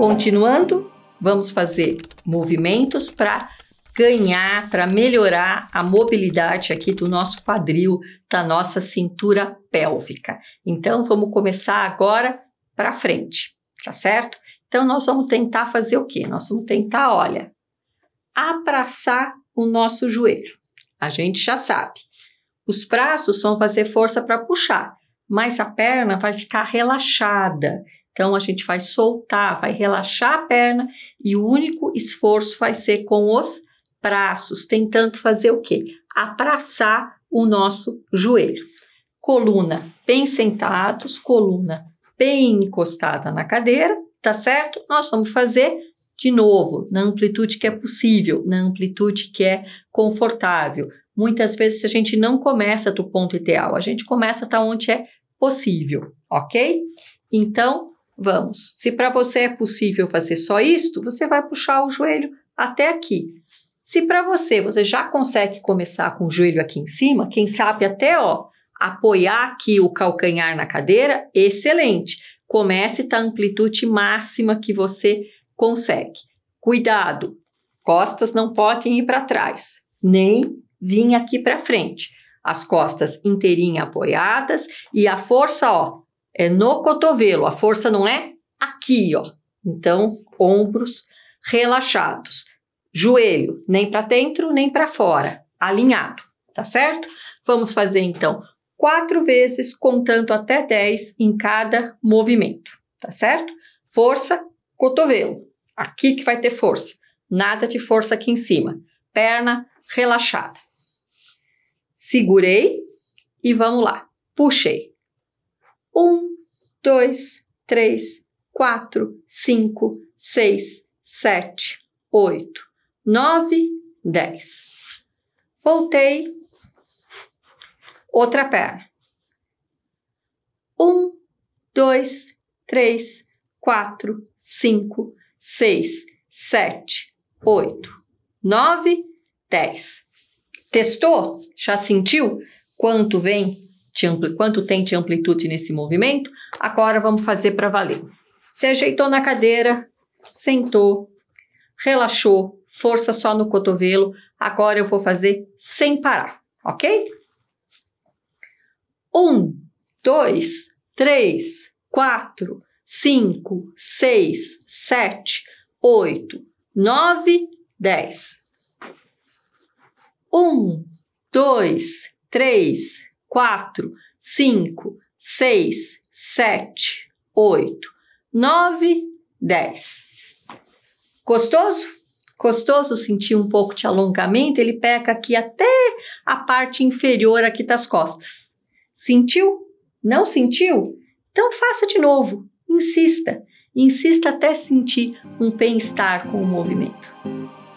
Continuando, vamos fazer movimentos para ganhar, para melhorar a mobilidade aqui do nosso quadril, da nossa cintura pélvica. Então, vamos começar agora para frente, tá certo? Então, nós vamos tentar fazer o quê? Nós vamos tentar, olha, abraçar o nosso joelho. A gente já sabe. Os braços vão fazer força para puxar, mas a perna vai ficar relaxada. Então a gente vai soltar, vai relaxar a perna e o único esforço vai ser com os braços, tentando fazer o quê? Apraçar o nosso joelho. Coluna bem sentados, coluna bem encostada na cadeira, tá certo? Nós vamos fazer de novo, na amplitude que é possível, na amplitude que é confortável. Muitas vezes a gente não começa do ponto ideal, a gente começa da onde é possível, ok? Então, Vamos. Se para você é possível fazer só isto, você vai puxar o joelho até aqui. Se para você você já consegue começar com o joelho aqui em cima, quem sabe até ó, apoiar aqui o calcanhar na cadeira, excelente. Comece da tá, amplitude máxima que você consegue. Cuidado, costas não podem ir para trás, nem vir aqui para frente. As costas inteirinha apoiadas e a força, ó, é no cotovelo, a força não é aqui, ó. Então, ombros relaxados, joelho nem para dentro nem para fora, alinhado, tá certo? Vamos fazer então quatro vezes, contando até 10 em cada movimento, tá certo? Força, cotovelo, aqui que vai ter força, nada de força aqui em cima, perna relaxada. Segurei e vamos lá, puxei um, dois, três, quatro, cinco, seis, sete, oito, nove, dez. Voltei. Outra perna. Um, dois, três, quatro, cinco, seis, sete, oito, nove, dez. Testou? Já sentiu quanto vem ampli, quanto tem de amplitude nesse movimento, agora vamos fazer para valer. Se ajeitou na cadeira, sentou, relaxou, força só no cotovelo, agora eu vou fazer sem parar, ok? Um, dois, três, quatro, cinco, seis, sete, oito, nove, dez. Um, dois, três, quatro, cinco, seis, sete, oito, nove, dez. Gostoso? Gostoso sentir um pouco de alongamento? Ele peca aqui até a parte inferior aqui das costas. Sentiu? Não sentiu? Então faça de novo. Insista. Insista até sentir um bem-estar com o movimento.